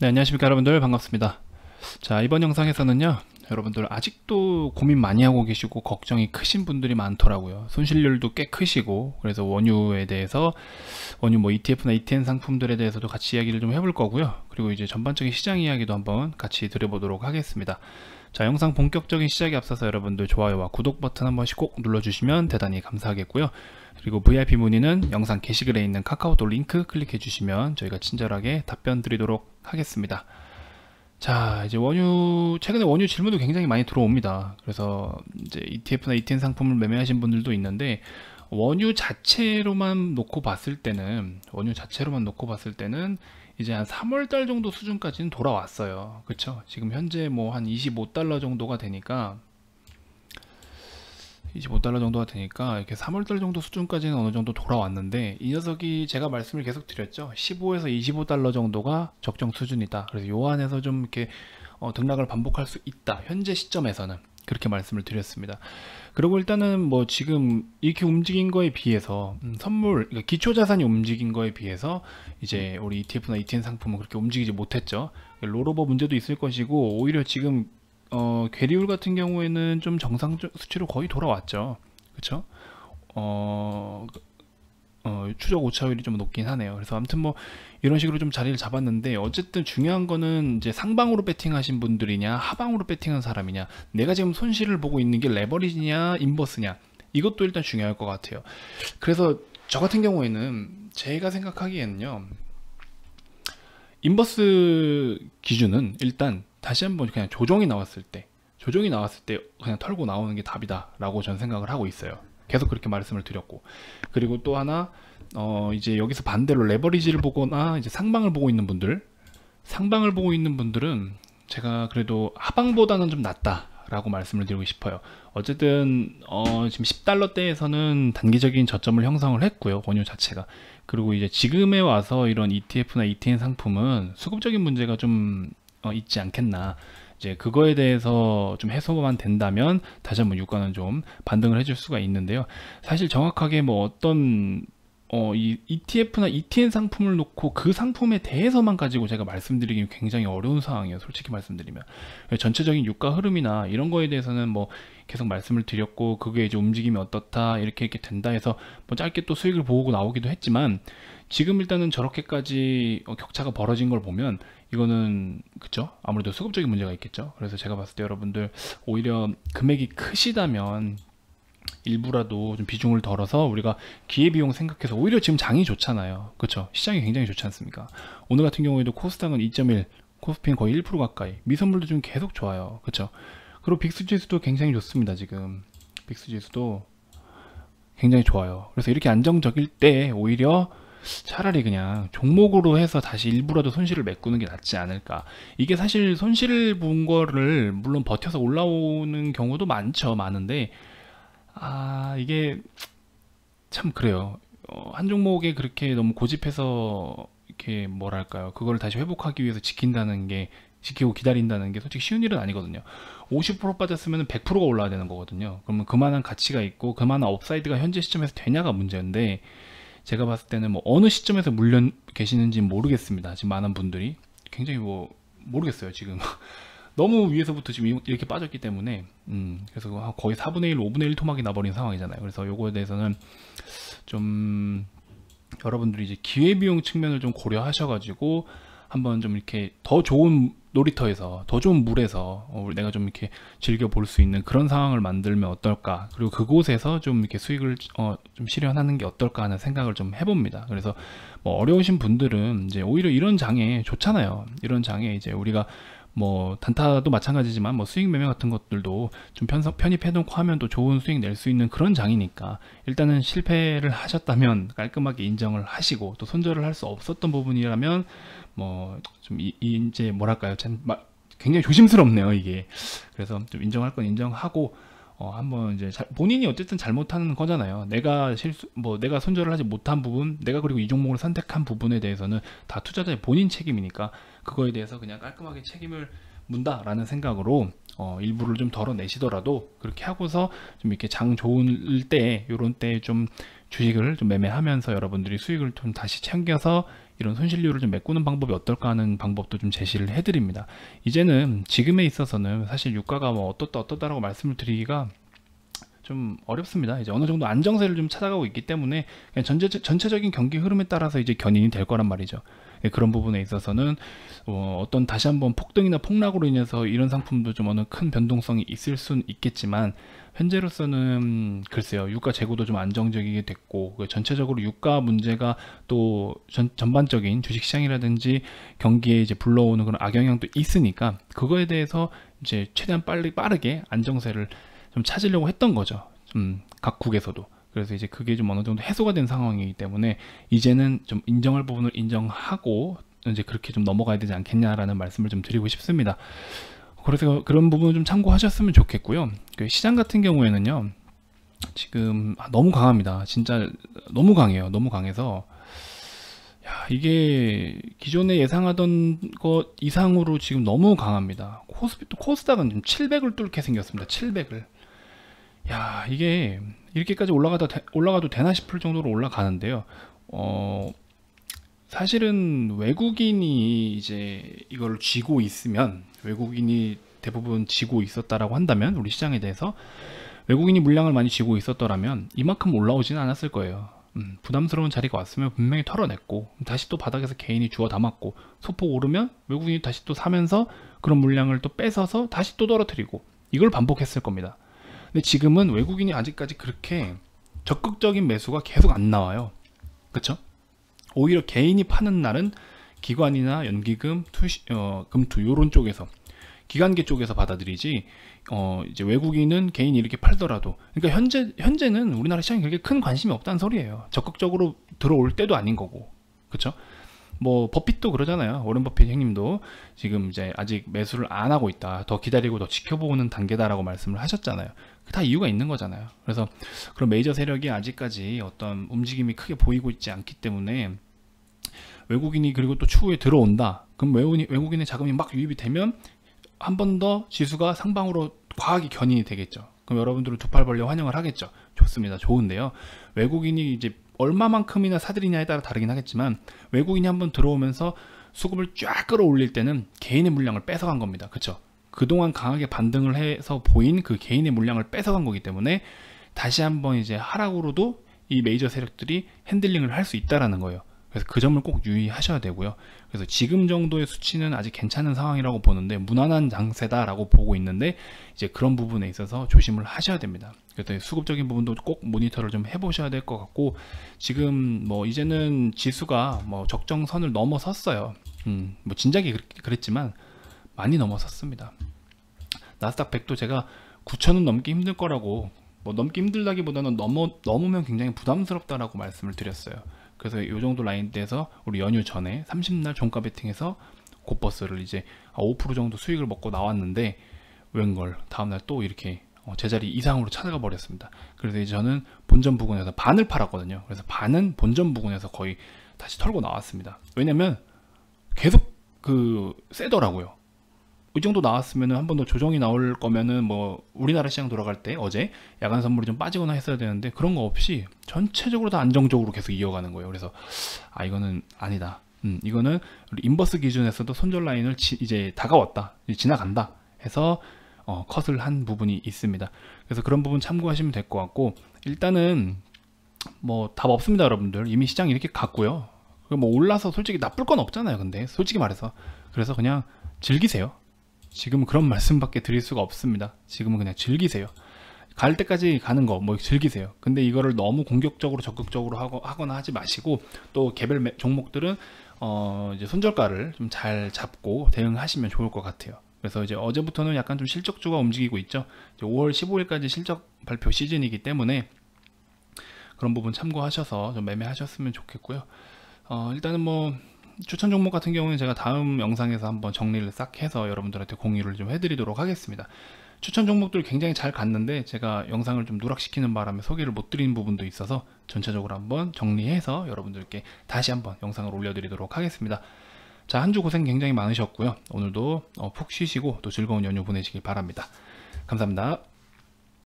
네, 안녕하십니까 여러분들 반갑습니다. 자, 이번 영상에서는요. 여러분들 아직도 고민 많이 하고 계시고 걱정이 크신 분들이 많더라고요. 손실률도 꽤 크시고 그래서 원유에 대해서 원유 뭐 ETF나 ETN 상품들에 대해서도 같이 이야기를 좀 해볼 거고요. 그리고 이제 전반적인 시장 이야기도 한번 같이 드려보도록 하겠습니다. 자 영상 본격적인 시작에 앞서서 여러분들 좋아요와 구독 버튼 한 번씩 꼭 눌러주시면 대단히 감사하겠고요. 그리고 VIP 문의는 영상 게시글에 있는 카카오톡 링크 클릭해 주시면 저희가 친절하게 답변 드리도록 하겠습니다. 자, 이제 원유, 최근에 원유 질문도 굉장히 많이 들어옵니다. 그래서 이제 ETF나 ETN 상품을 매매하신 분들도 있는데, 원유 자체로만 놓고 봤을 때는, 원유 자체로만 놓고 봤을 때는, 이제 한 3월달 정도 수준까지는 돌아왔어요. 그쵸? 지금 현재 뭐 한 25달러 정도가 되니까, 25달러 정도가 되니까 이렇게 3월달 정도 수준까지는 어느 정도 돌아왔는데 이 녀석이 제가 말씀을 계속 드렸죠 15에서 25달러 정도가 적정 수준이다 그래서 요 안에서 좀 이렇게 어, 등락을 반복할 수 있다 현재 시점에서는 그렇게 말씀을 드렸습니다 그리고 일단은 뭐 지금 이렇게 움직인 거에 비해서 음, 선물 그러니까 기초자산이 움직인 거에 비해서 이제 우리 ETF나 ETN 상품은 그렇게 움직이지 못했죠 롤오버 문제도 있을 것이고 오히려 지금 어, 괴리율 같은 경우에는 좀 정상적 수치로 거의 돌아왔죠. 그쵸? 어, 어, 추적 오차율이 좀 높긴 하네요. 그래서 아무튼 뭐 이런 식으로 좀 자리를 잡았는데 어쨌든 중요한 거는 이제 상방으로 배팅하신 분들이냐 하방으로 배팅한 사람이냐 내가 지금 손실을 보고 있는 게 레버리지냐 인버스냐 이것도 일단 중요할 것 같아요. 그래서 저 같은 경우에는 제가 생각하기에는요 인버스 기준은 일단 다시 한번 그냥 조정이 나왔을 때 조정이 나왔을 때 그냥 털고 나오는 게 답이다라고 전 생각을 하고 있어요. 계속 그렇게 말씀을 드렸고 그리고 또 하나 어 이제 여기서 반대로 레버리지를 보거나 이제 상방을 보고 있는 분들 상방을 보고 있는 분들은 제가 그래도 하방보다는 좀 낫다라고 말씀을 드리고 싶어요. 어쨌든 어 지금 10달러대에서는 단기적인 저점을 형성을 했고요. 원유 자체가. 그리고 이제 지금에 와서 이런 ETF나 ETN 상품은 수급적인 문제가 좀 어, 있지 않겠나. 이제 그거에 대해서 좀 해소만 된다면 다시 한번 유가는 좀 반등을 해줄 수가 있는데요. 사실 정확하게 뭐 어떤 어, 이 ETF나 ETN 상품을 놓고 그 상품에 대해서만 가지고 제가 말씀드리기 굉장히 어려운 상황이에요. 솔직히 말씀드리면. 전체적인 유가 흐름이나 이런 거에 대해서는 뭐 계속 말씀을 드렸고, 그게 이제 움직임이 어떻다, 이렇게 이렇게 된다 해서 뭐 짧게 또 수익을 보고 나오기도 했지만, 지금 일단은 저렇게까지 어, 격차가 벌어진 걸 보면, 이거는, 그쵸? 아무래도 수급적인 문제가 있겠죠? 그래서 제가 봤을 때 여러분들, 오히려 금액이 크시다면, 일부라도 좀 비중을 덜어서 우리가 기회비용 생각해서 오히려 지금 장이 좋잖아요. 그쵸 시장이 굉장히 좋지 않습니까? 오늘 같은 경우에도 코스닥은 2.1, 코스피는 거의 1% 가까이, 미선물도 좀 계속 좋아요. 그쵸 그리고 빅스 지수도 굉장히 좋습니다. 지금 빅스 지수도 굉장히 좋아요. 그래서 이렇게 안정적일 때 오히려 차라리 그냥 종목으로 해서 다시 일부라도 손실을 메꾸는 게 낫지 않을까 이게 사실 손실을 본 거를 물론 버텨서 올라오는 경우도 많죠 많은데 아 이게 참 그래요. 어, 한 종목에 그렇게 너무 고집해서 이렇게 뭐랄까요. 그걸 다시 회복하기 위해서 지킨다는 게 지키고 기다린다는 게 솔직히 쉬운 일은 아니거든요. 50% 빠졌으면 100%가 올라야 되는 거거든요. 그러면 그만한 가치가 있고 그만한 업사이드가 현재 시점에서 되냐가 문제인데 제가 봤을 때는 뭐 어느 시점에서 물려 계시는지 모르겠습니다. 지금 많은 분들이 굉장히 뭐 모르겠어요 지금 너무 위에서부터 지금 이렇게 빠졌기 때문에 음, 그래서 뭐 거의 4분의 1, 5분의 1 토막이 나버린 상황이잖아요. 그래서 요거에 대해서는 좀 여러분들이 이제 기회비용 측면을 좀 고려하셔가지고 한번 좀 이렇게 더 좋은 놀이터에서 더 좋은 물에서 어, 내가 좀 이렇게 즐겨 볼 수 있는 그런 상황을 만들면 어떨까 그리고 그곳에서 좀 이렇게 수익을 어, 좀 실현하는 게 어떨까 하는 생각을 좀 해봅니다 그래서 뭐 어려우신 분들은 이제 오히려 이런 장에 좋잖아요 이런 장에 이제 우리가 뭐 단타도 마찬가지지만 뭐 수익 매매 같은 것들도 좀 편성, 편입해놓고 하면 또 좋은 수익 낼 수 있는 그런 장이니까 일단은 실패를 하셨다면 깔끔하게 인정을 하시고 또 손절을 할 수 없었던 부분이라면 뭐 좀 이제 뭐랄까요 참 마, 굉장히 조심스럽네요 이게 그래서 좀 인정할 건 인정하고 어, 한번 이제 자, 본인이 어쨌든 잘못하는 거잖아요. 내가 실수, 뭐 내가 손절을 하지 못한 부분, 내가 그리고 이 종목을 선택한 부분에 대해서는 다 투자자의 본인 책임이니까 그거에 대해서 그냥 깔끔하게 책임을 문다라는 생각으로 어, 일부를 좀 덜어내시더라도 그렇게 하고서 좀 이렇게 장 좋을 때, 요런 때좀 주식을 좀 매매하면서 여러분들이 수익을 좀 다시 챙겨서 이런 손실률을 좀 메꾸는 방법이 어떨까 하는 방법도 좀 제시를 해드립니다. 이제는 지금에 있어서는 사실 유가가 뭐 어떻다 어떻다라고 말씀을 드리기가 좀 어렵습니다. 이제 어느 정도 안정세를 좀 찾아가고 있기 때문에 전체, 전체적인 경기 흐름에 따라서 이제 견인이 될 거란 말이죠. 예, 그런 부분에 있어서는 어, 떤 다시 한번 폭등이나 폭락으로 인해서 이런 상품도 좀 어느 큰 변동성이 있을 수는 있겠지만 현재로서는 글쎄요 유가 재고도 좀 안정적이게 됐고 그 전체적으로 유가 문제가 또 전, 전반적인 주식시장이라든지 경기에 이제 불러오는 그런 악영향도 있으니까 그거에 대해서 이제 최대한 빨리 빠르게 안정세를 좀 찾으려고 했던 거죠. 음, 각국에서도. 그래서 이제 그게 좀 어느 정도 해소가 된 상황이기 때문에 이제는 좀 인정할 부분을 인정하고 이제 그렇게 좀 넘어가야 되지 않겠냐라는 말씀을 좀 드리고 싶습니다. 그래서 그런 부분을 좀 참고하셨으면 좋겠고요. 그 시장 같은 경우에는요. 지금 아, 너무 강합니다. 진짜 너무 강해요. 너무 강해서 야, 이게 기존에 예상하던 것 이상으로 지금 너무 강합니다. 코스, 코스닥은 지금 700을 뚫게 생겼습니다. 700을. 야, 이게 이렇게까지 올라가다 되, 올라가도 되나 싶을 정도로 올라가는데요. 어, 사실은 외국인이 이제 이걸 쥐고 있으면 외국인이 대부분 쥐고 있었다라고 한다면 우리 시장에 대해서 외국인이 물량을 많이 쥐고 있었더라면 이만큼 올라오지는 않았을 거예요. 음, 부담스러운 자리가 왔으면 분명히 털어냈고 다시 또 바닥에서 개인이 주워 담았고 소폭 오르면 외국인이 다시 또 사면서 그런 물량을 또 뺏어서 다시 또 떨어뜨리고 이걸 반복했을 겁니다. 근데 지금은 외국인이 아직까지 그렇게 적극적인 매수가 계속 안 나와요. 그쵸 오히려 개인이 파는 날은 기관이나 연기금, 투시, 어, 금투 요런 쪽에서 기관계 쪽에서 받아들이지 어, 이제 외국인은 개인이 이렇게 팔더라도 그러니까 현재 현재는 우리나라 시장에 그렇게 큰 관심이 없다는 소리예요. 적극적으로 들어올 때도 아닌 거고. 그쵸 뭐 버핏도 그러잖아요. 워런 버핏 형님도 지금 이제 아직 매수를 안 하고 있다. 더 기다리고 더 지켜보는 단계다라고 말씀을 하셨잖아요. 다 이유가 있는 거잖아요. 그래서 그런 메이저 세력이 아직까지 어떤 움직임이 크게 보이고 있지 않기 때문에 외국인이 그리고 또 추후에 들어온다. 그럼 외국인, 외국인의 자금이 막 유입이 되면 한 번 더 지수가 상방으로 과하게 견인이 되겠죠. 그럼 여러분들은 두팔 벌려 환영을 하겠죠. 좋습니다. 좋은데요. 외국인이 이제 얼마만큼이나 사들이냐에 따라 다르긴 하겠지만 외국인이 한번 들어오면서 수급을 쫙 끌어올릴 때는 개인의 물량을 뺏어간 겁니다. 그쵸 그동안 강하게 반등을 해서 보인 그 개인의 물량을 뺏어간 거기 때문에 다시 한번 이제 하락으로도 이 메이저 세력들이 핸들링을 할 수 있다라는 거예요. 그래서 그 점을 꼭 유의하셔야 되고요. 그래서 지금 정도의 수치는 아직 괜찮은 상황이라고 보는데 무난한 장세다라고 보고 있는데 이제 그런 부분에 있어서 조심을 하셔야 됩니다. 그래서 수급적인 부분도 꼭 모니터를 좀 해보셔야 될 것 같고 지금 뭐 이제는 지수가 뭐 적정선을 넘어섰어요. 음, 뭐 진작에 그랬지만 많이 넘어섰습니다. 나스닥 100도 제가 9천원 넘기 힘들 거라고 뭐 넘기 힘들다기보다는 넘어, 넘으면 굉장히 부담스럽다라고 말씀을 드렸어요. 그래서 이 정도 라인대에서 우리 연휴 전에 30날 종가 베팅해서 곧버스를 이제 5% 아, 정도 수익을 먹고 나왔는데 웬걸 다음날 또 이렇게 어, 제자리 이상으로 찾아가 버렸습니다. 그래서 이제 저는 본전 부근에서 반을 팔았거든요. 그래서 반은 본전 부근에서 거의 다시 털고 나왔습니다. 왜냐면 계속 그 세더라고요. 이 그 정도 나왔으면 한 번 더 조정이 나올 거면은 뭐 우리나라 시장 돌아갈 때 어제 야간 선물이 좀 빠지거나 했어야 되는데 그런 거 없이 전체적으로 다 안정적으로 계속 이어가는 거예요. 그래서 아 이거는 아니다. 음, 이거는 인버스 기준에서도 손절 라인을 지, 이제 다가왔다. 이제 지나간다. 해서 어, 컷을 한 부분이 있습니다. 그래서 그런 부분 참고하시면 될 것 같고 일단은 뭐 답 없습니다, 여러분들. 이미 시장 이렇게 갔고요. 뭐 올라서 솔직히 나쁠 건 없잖아요. 근데 솔직히 말해서 그래서 그냥 즐기세요. 지금은 그런 말씀밖에 드릴 수가 없습니다. 지금은 그냥 즐기세요. 갈 때까지 가는 거 뭐 즐기세요. 근데 이거를 너무 공격적으로 적극적으로 하고 하거나 하지 마시고 또 개별 종목들은 어 이제 손절가를 좀 잘 잡고 대응하시면 좋을 것 같아요. 그래서 이제 어제부터는 약간 좀 실적주가 움직이고 있죠. 5월 15일까지 실적 발표 시즌이기 때문에 그런 부분 참고하셔서 좀 매매하셨으면 좋겠고요. 어 일단은 뭐 추천 종목 같은 경우는 제가 다음 영상에서 한번 정리를 싹 해서 여러분들한테 공유를 좀 해드리도록 하겠습니다. 추천 종목들 굉장히 잘 갔는데 제가 영상을 좀 누락시키는 바람에 소개를 못드린 부분도 있어서 전체적으로 한번 정리해서 여러분들께 다시 한번 영상을 올려드리도록 하겠습니다. 자, 한 주 고생 굉장히 많으셨고요. 오늘도 어, 푹 쉬시고 또 즐거운 연휴 보내시길 바랍니다. 감사합니다.